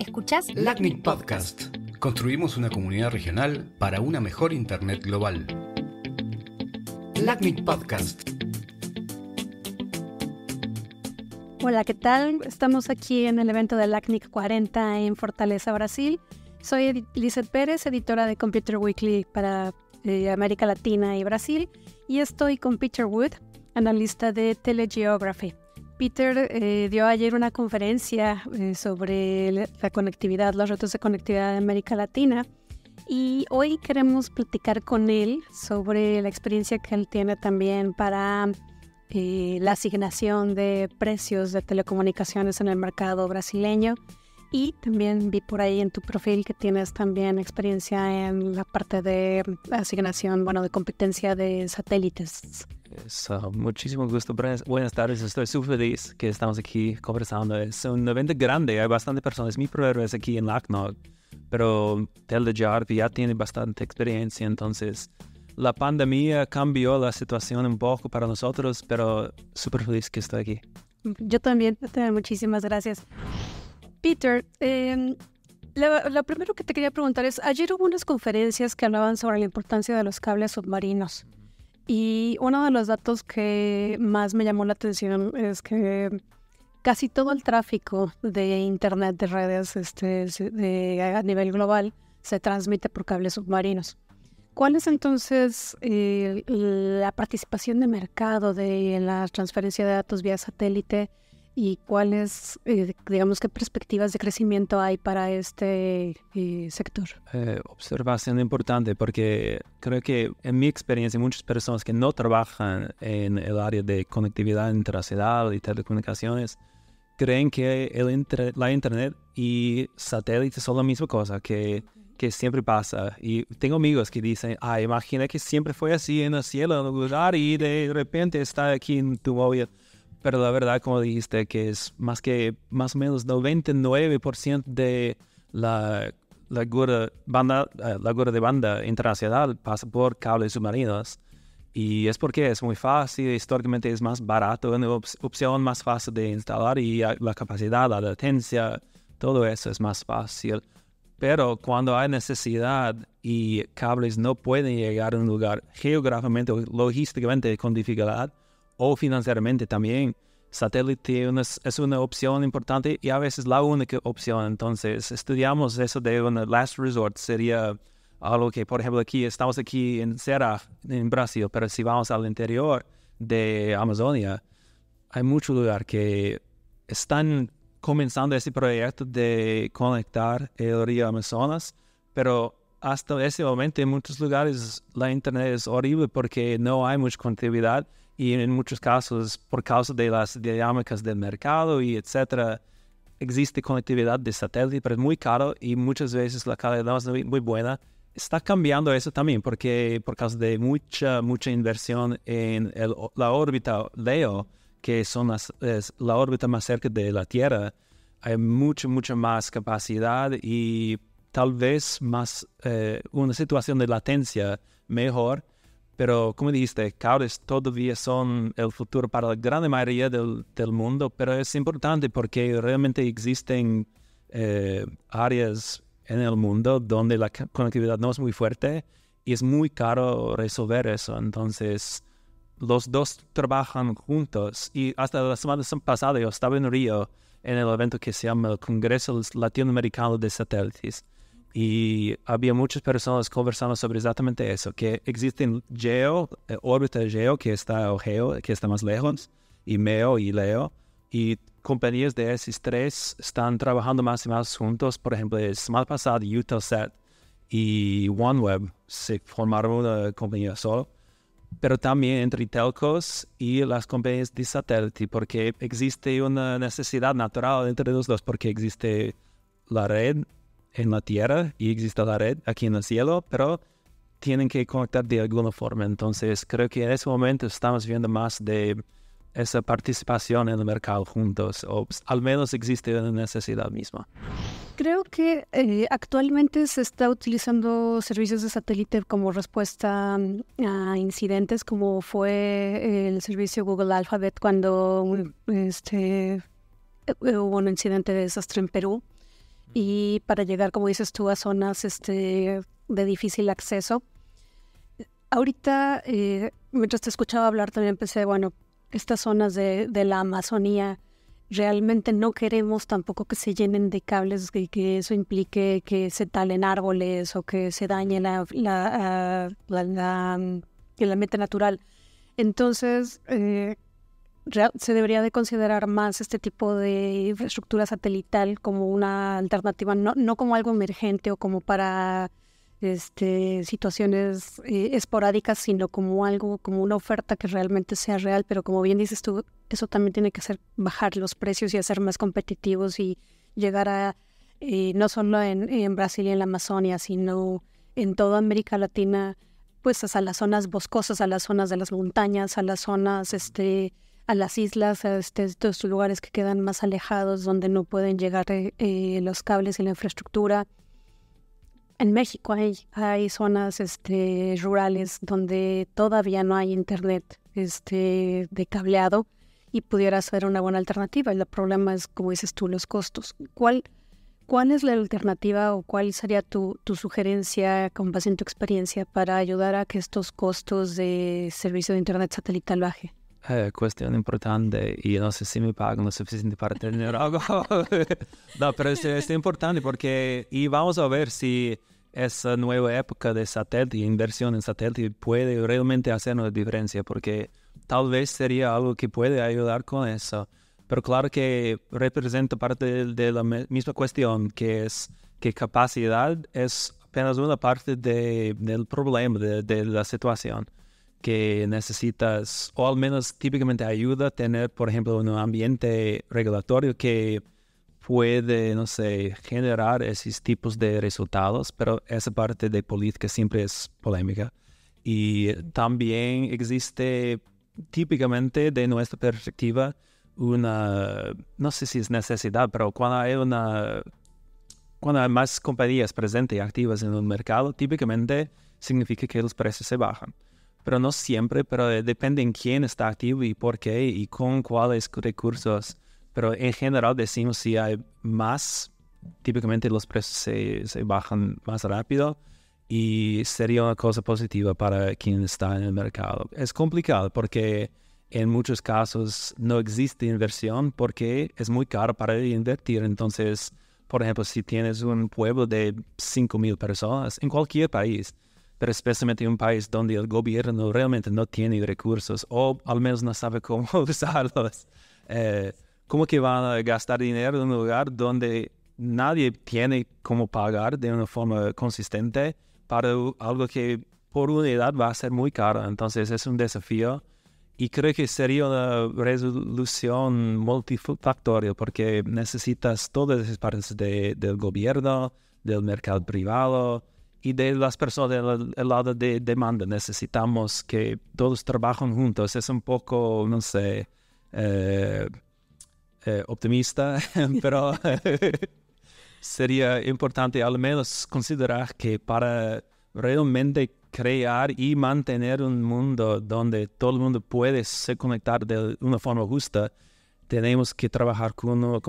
Escuchas LACNIC Podcast. Construimos una comunidad regional para una mejor Internet global. LACNIC Podcast. Hola, ¿qué tal? Estamos aquí en el evento de LACNIC 40 en Fortaleza, Brasil. Soy Lizeth Pérez, editora de Computer Weekly para eh, América Latina y Brasil, y estoy con Peter Wood, analista de Telegeography. Peter eh, dio ayer una conferencia eh, sobre la conectividad, los retos de conectividad en América Latina. Y hoy queremos platicar con él sobre la experiencia que él tiene también para eh, la asignación de precios de telecomunicaciones en el mercado brasileño. Y también vi por ahí en tu perfil que tienes también experiencia en la parte de asignación, bueno, de competencia de satélites. Pues, ah, muchísimo gusto, buenas, tardes, estoy súper feliz que estamos aquí conversando. Es un evento grande, hay bastantes personas, mi primera es aquí en LACNOG, pero Tel de ya tiene bastante experiencia, entonces la pandemia cambió la situación un poco para nosotros, pero súper feliz que estoy aquí. Yo también, muchísimas gracias. Peter, em, lo primero que te quería preguntar es, ayer hubo unas conferencias que hablaban sobre la importancia de los cables submarinos. Y uno de los datos que más me llamó la atención es que casi todo el tráfico de Internet, de redes este, a nivel global, se transmite por cables submarinos. ¿Cuál es entonces eh, la participación de mercado de la transferencia de datos vía satélite y cuáles, eh, digamos, qué perspectivas de crecimiento hay para este eh, sector? Eh, observación importante porque creo que en mi experiencia muchas personas que no trabajan en el área de conectividad internacional y telecomunicaciones creen que el la Internet y satélites son la misma cosa, que que siempre pasa. Y tengo amigos que dicen, ah, imagina que siempre fue así en el cielo, en el lugar, y de repente está aquí en tu móvil. Pero la verdad, como dijiste, que es más que más o menos 99% de la, la, gura banda, eh, la de banda internacional pasa por cables submarinos. Y es porque es muy fácil, históricamente es más barato, una opción más fácil de instalar y la capacidad, la latencia, todo eso es más fácil. Pero cuando hay necesidad y cables no pueden llegar a un lugar geográficamente o logísticamente con dificultad, o financieramente también. Satélite es una opción importante y a veces la única opción. Entonces, estudiamos eso de un last resort. Sería algo que, por ejemplo, aquí estamos aquí en Serra, en Brasil, pero si vamos al interior de Amazonia, hay mucho lugar que están comenzando ese proyecto de conectar el río Amazonas, pero hasta ese momento en muchos lugares la internet es horrible porque no hay mucha conectividad y en muchos casos por causa de las dinámicas del mercado y etcétera, existe conectividad de satélite, pero es muy caro y muchas veces la calidad no es muy buena. Está cambiando eso también porque por causa de mucha, mucha inversión en la órbita LEO, que son las, es la órbita más cerca de la Tierra, hay mucha, mucha más capacidad y tal vez más eh, una situación de latencia mejor pero como dijiste, cables todavía son el futuro para la gran mayoría del, mundo, pero es importante porque realmente existen eh, áreas en el mundo donde la conectividad no es muy fuerte y es muy caro resolver eso. Entonces, los dos trabajan juntos y hasta la semana pasada yo estaba en Río en el evento que se llama el Congreso Latinoamericano de Satélites. Y había muchas personas conversando sobre exactamente eso, que existen geo, eh, órbita geo, que está o geo, que está más lejos, y MEO y LEO, y compañías de esos tres están trabajando más y más juntos. Por ejemplo, el semana Utelsat y OneWeb se formaron una compañía solo, pero también entre telcos y las compañías de satélite, porque existe una necesidad natural entre los dos, porque existe la red en la tierra y existe la red aquí en el cielo, pero tienen que conectar de alguna forma. Entonces, creo que en ese momento estamos viendo más de esa participación en el mercado juntos, o al menos existe una necesidad misma. Creo que eh, actualmente se está utilizando servicios de satélite como respuesta mm, a incidentes, como fue el servicio Google Alphabet cuando mm, este, eh, hubo un incidente de desastre en Perú y para llegar, como dices tú, a zonas este, de difícil acceso. Ahorita, eh, mientras te escuchaba hablar, también pensé, bueno, estas zonas de, la Amazonía, realmente no queremos tampoco que se llenen de cables, que, que eso implique que se talen árboles o que se dañe la, la, ah, la, la mm, el natural. Entonces, eh, se debería de considerar más este tipo de infraestructura satelital como una alternativa, no, no como algo emergente o como para este, situaciones eh, esporádicas, sino como algo, como una oferta que realmente sea real. Pero como bien dices tú, eso también tiene que hacer bajar los precios y hacer más competitivos y llegar a, eh, no solo en, Brasil y en la Amazonia, sino en toda América Latina, pues a las zonas boscosas, a las zonas de las montañas, a las zonas, este, a las islas, a este, estos lugares que quedan más alejados, donde no pueden llegar eh, eh, los cables y la infraestructura. En México hay, hay zonas este, rurales donde todavía no hay internet este, de cableado y pudiera ser una buena alternativa. El problema es, como dices tú, los costos. ¿Cuál, cuál es la alternativa o cuál sería tu, tu sugerencia con base en tu experiencia para ayudar a que estos costos de servicio de internet satelital baje? cuestión eh, importante y no sé si me pagan lo suficiente para tener algo. no, pero es, importante porque y vamos a ver si esa nueva época de satélite, inversión en satélite puede realmente hacer una diferencia porque tal vez sería algo que puede ayudar con eso. Pero claro que representa parte de, la misma cuestión que es que capacidad es apenas una parte del problema, de la situación que necesitas, o al menos típicamente ayuda a tener, por ejemplo, un ambiente regulatorio que puede, no sé, generar esos tipos de resultados, pero esa parte de política siempre es polémica. Y también existe típicamente de nuestra perspectiva una, no sé si es necesidad, pero cuando hay cuando más compañías presentes y activas en un mercado, típicamente significa que los precios se bajan pero no siempre, pero eh, depende en quién está activo y por qué y con cuáles recursos. Pero en general decimos si hay más, típicamente los precios se, bajan más rápido y sería una cosa positiva para quien está en el mercado. Es complicado porque en muchos casos no existe inversión porque es muy caro para invertir. Entonces, por ejemplo, si tienes un pueblo de 5.000 personas en cualquier país, pero especialmente en un país donde el gobierno realmente no tiene recursos o al menos no sabe cómo usarlos. Eh, ¿Cómo que van a gastar dinero en un lugar donde nadie tiene cómo pagar de una forma consistente para algo que por unidad va a ser muy caro? Entonces es un desafío y creo que sería una resolución multifactorial porque necesitas todas esas partes del gobierno, del mercado privado, y de las personas del, lado de demanda. Necesitamos que todos trabajen juntos. Es un poco, no sé, eh, eh, optimista, pero sería importante al menos considerar que para realmente crear y mantener un mundo donde todo el mundo puede se conectar de una forma justa, tenemos que trabajar como una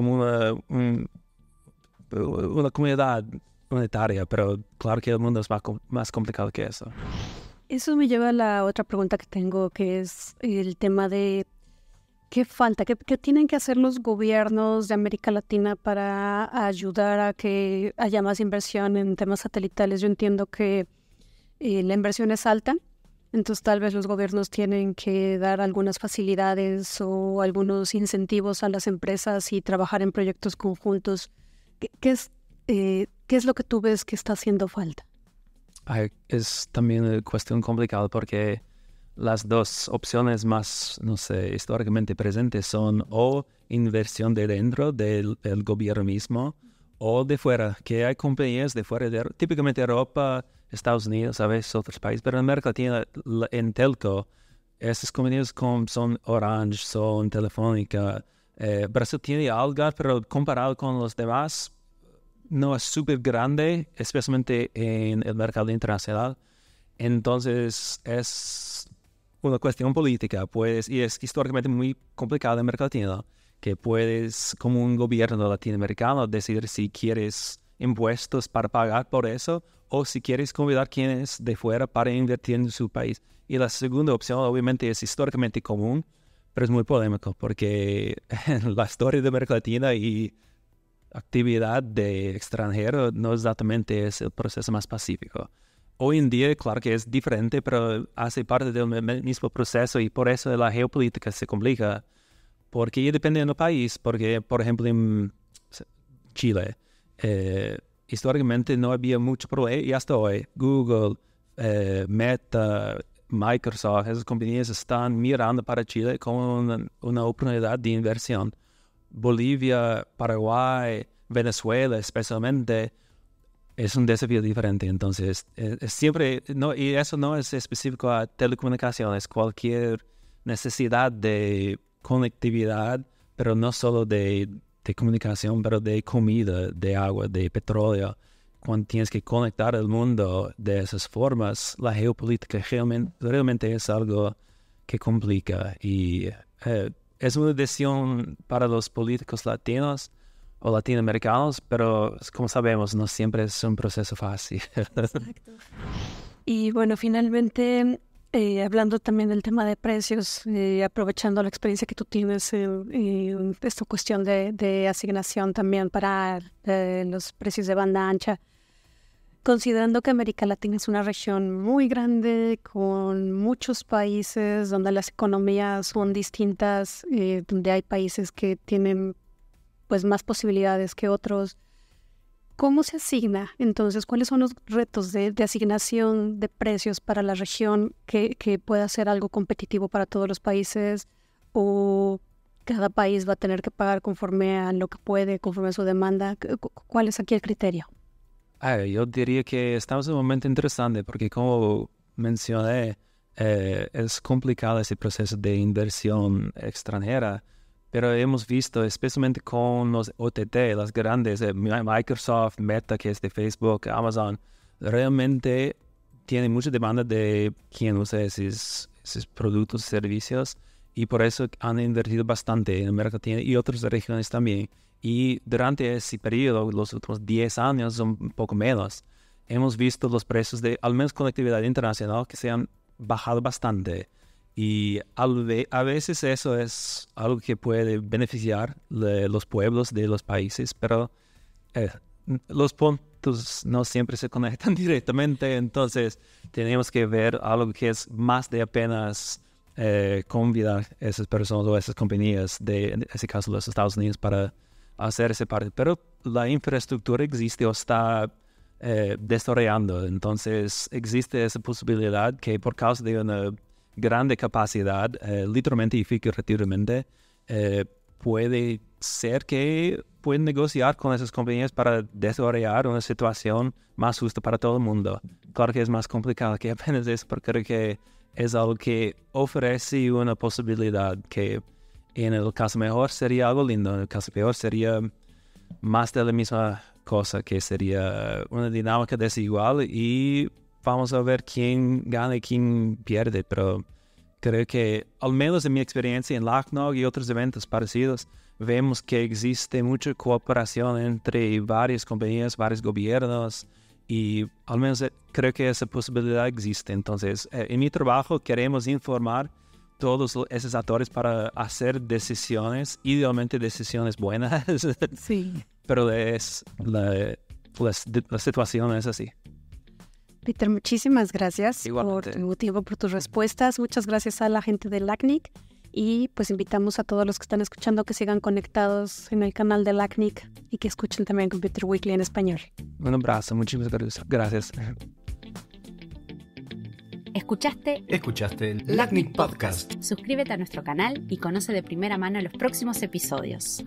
comunidad monetaria, pero claro que el mundo es más, complicado que eso. Eso me lleva a la otra pregunta que tengo, que es el tema de qué falta, qué, tienen que hacer los gobiernos de América Latina para ayudar a que haya más inversión en temas satelitales. Yo entiendo que eh, la inversión es alta, entonces tal vez los gobiernos tienen que dar algunas facilidades o algunos incentivos a las empresas y trabajar en proyectos conjuntos. ¿Qué, es, eh, ¿Qué es lo que tú ves que está haciendo falta? es también una eh, cuestión complicada porque las dos opciones más, no sé, históricamente presentes son o inversión de dentro del, gobierno mismo o de fuera, que hay compañías de fuera, de, típicamente Europa, Estados Unidos, a veces otros países, pero en América Latina, en Telco, esas compañías son Orange, son Telefónica, eh, Brasil tiene algo, pero comparado con los demás, no es súper grande, especialmente en el mercado internacional. Entonces es una cuestión política, puedes y es históricamente muy complicada en América Latina, que puedes, como un gobierno latinoamericano, decidir si quieres impuestos para pagar por eso o si quieres convidar quienes de fuera para invertir en su país. Y la segunda opción obviamente es históricamente común, pero es muy polémico porque la historia de América Latina y actividad de extranjero no exactamente es el proceso más pacífico. Hoy en día, claro que es diferente, pero hace parte del mismo proceso y por eso la geopolítica se complica, porque depende del país, porque por ejemplo en Chile, eh, históricamente no había mucho problema y hasta hoy Google, eh, Meta, Microsoft, esas compañías están mirando para Chile como una oportunidad de inversión Bolivia, Paraguay, Venezuela especialmente, es un desafío diferente. Entonces, siempre, no, y eso no es específico a telecomunicaciones, cualquier necesidad de conectividad, pero no solo de, comunicación, pero de comida, de agua, de petróleo. Cuando tienes que conectar el mundo de esas formas, la geopolítica realmente, realmente es algo que complica y eh, es una decisión para los políticos latinos o latinoamericanos, pero como sabemos, no siempre es un proceso fácil. Exacto. Y bueno, finalmente, eh, hablando también del tema de precios, eh, aprovechando la experiencia que tú tienes en, esta cuestión de, asignación también para eh, los precios de banda ancha, considerando que América Latina es una región muy grande, con muchos países donde las economías son distintas, eh, donde hay países que tienen pues más posibilidades que otros. ¿Cómo se asigna entonces? ¿Cuáles son los retos de, asignación de precios para la región que, que pueda ser algo competitivo para todos los países? ¿O cada país va a tener que pagar conforme a lo que puede, conforme a su demanda? ¿Cuál es aquí el criterio? Ah, yo diría que estamos en un momento interesante porque como mencioné, eh, es complicado ese proceso de inversión extranjera, pero hemos visto, especialmente con los OTT, las grandes, eh, Microsoft, Meta, que es de Facebook, Amazon, realmente tiene mucha demanda de quien usa esos, productos productos, servicios y por eso han invertido bastante en América Latina y otras regiones también. Y durante ese periodo, los últimos 10 años, un poco menos, hemos visto los precios de al menos conectividad internacional que se han bajado bastante. Y a veces eso es algo que puede beneficiar los pueblos de los países, pero eh, los puntos no siempre se conectan directamente, entonces tenemos que ver algo que es más de apenas eh, convidar a esas personas o a esas compañías, de, en ese caso los Estados Unidos, para hacer ese parte. Pero la infraestructura existe o está eh, desarrollando. Entonces existe esa posibilidad que por causa de una grande capacidad, eh, literalmente y figurativamente, eh, puede ser que pueden negociar con esas compañías para desarrollar una situación más justa para todo el mundo. Claro que es más complicado que apenas eso, porque creo que es algo que ofrece una posibilidad que en el caso mejor sería algo lindo, en el caso peor sería más de la misma cosa, que sería una dinámica desigual y vamos a ver quién gana y quién pierde, pero creo que al menos en mi experiencia en LACNOG y otros eventos parecidos, vemos que existe mucha cooperación entre varias compañías, varios gobiernos, y al menos eh, creo que esa posibilidad existe. Entonces, eh, en mi trabajo queremos informar todos esos actores para hacer decisiones, idealmente decisiones buenas. Sí. Pero es la, la, situación es así. Peter, muchísimas gracias por tu tiempo, por tus respuestas. Muchas gracias a la gente de LACNIC. Y pues invitamos a todos los que están escuchando que sigan conectados en el canal de LACNIC y que escuchen también Computer Weekly en español. Un abrazo, muchísimas gracias. Escuchaste. Escuchaste el LACNIC Podcast. Suscríbete a nuestro canal y conoce de primera mano los próximos episodios.